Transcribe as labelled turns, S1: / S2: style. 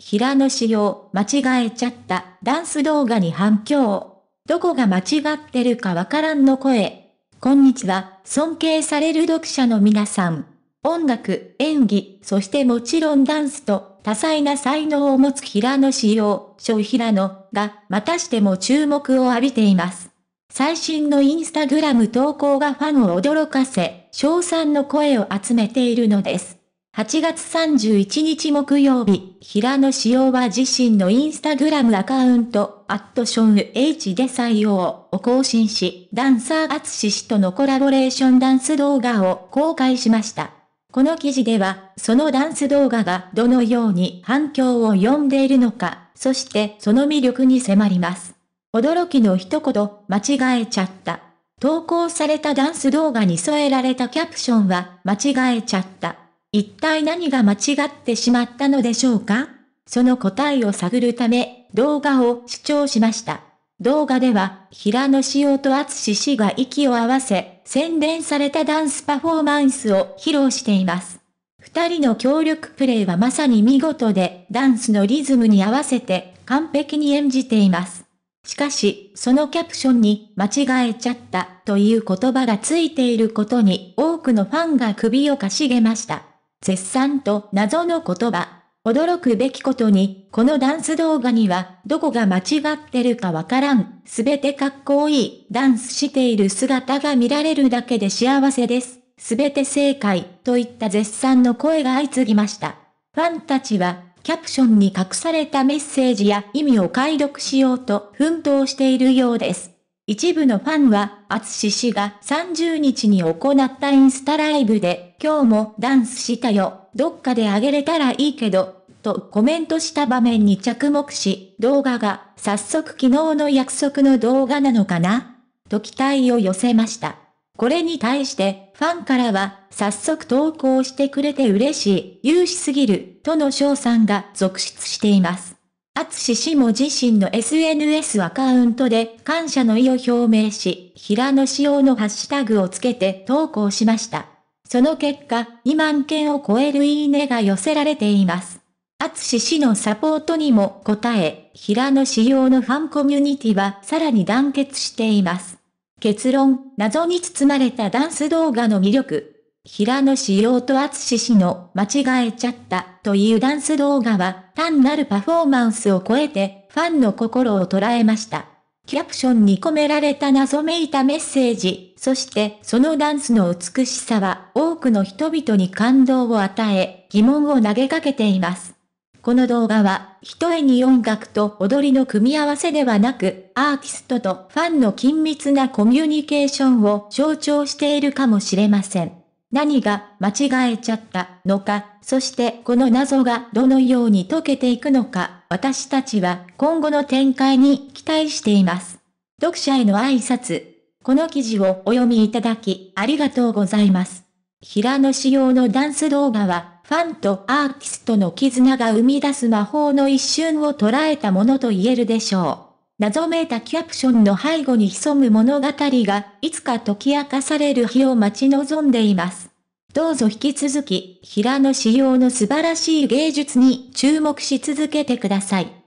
S1: 平野紫耀、間違えちゃった、ダンス動画に反響。どこが間違ってるかわからんの声。こんにちは、尊敬される読者の皆さん。音楽、演技、そしてもちろんダンスと、多彩な才能を持つ平野紫耀、小平野が、またしても注目を浴びています。最新のインスタグラム投稿がファンを驚かせ、賞賛の声を集めているのです。8月31日木曜日、平野紫耀は自身のインスタグラムアカウント、アットション H で採用を更新し、ダンサーツシ氏とのコラボレーションダンス動画を公開しました。この記事では、そのダンス動画がどのように反響を呼んでいるのか、そしてその魅力に迫ります。驚きの一言、間違えちゃった。投稿されたダンス動画に添えられたキャプションは、間違えちゃった。一体何が間違ってしまったのでしょうかその答えを探るため、動画を視聴しました。動画では、平野紫耀と厚氏が息を合わせ、洗練されたダンスパフォーマンスを披露しています。二人の協力プレイはまさに見事で、ダンスのリズムに合わせて完璧に演じています。しかし、そのキャプションに間違えちゃったという言葉がついていることに多くのファンが首をかしげました。絶賛と謎の言葉。驚くべきことに、このダンス動画には、どこが間違ってるかわからん。すべてかっこいい、ダンスしている姿が見られるだけで幸せです。すべて正解、といった絶賛の声が相次ぎました。ファンたちは、キャプションに隠されたメッセージや意味を解読しようと奮闘しているようです。一部のファンは、厚氏が30日に行ったインスタライブで、今日もダンスしたよ、どっかであげれたらいいけど、とコメントした場面に着目し、動画が早速昨日の約束の動画なのかなと期待を寄せました。これに対して、ファンからは、早速投稿してくれて嬉しい、勇士すぎる、との賞賛が続出しています。厚氏も自身の SNS アカウントで感謝の意を表明し、平野紫耀のハッシュタグをつけて投稿しました。その結果、2万件を超えるいいねが寄せられています。厚氏のサポートにも応え、平野紫耀のファンコミュニティはさらに団結しています。結論、謎に包まれたダンス動画の魅力。平野紫耀と厚氏の間違えちゃったというダンス動画は単なるパフォーマンスを超えてファンの心を捉えました。キャプションに込められた謎めいたメッセージ、そしてそのダンスの美しさは多くの人々に感動を与え、疑問を投げかけています。この動画は、ひとえに音楽と踊りの組み合わせではなく、アーティストとファンの緊密なコミュニケーションを象徴しているかもしれません。何が間違えちゃったのか、そしてこの謎がどのように解けていくのか、私たちは今後の展開に期待しています。読者への挨拶。この記事をお読みいただき、ありがとうございます。平野仕様のダンス動画は、ファンとアーティストの絆が生み出す魔法の一瞬を捉えたものと言えるでしょう。謎めいたキャプションの背後に潜む物語が、いつか解き明かされる日を待ち望んでいます。どうぞ引き続き、平野仕様の素晴らしい芸術に注目し続けてください。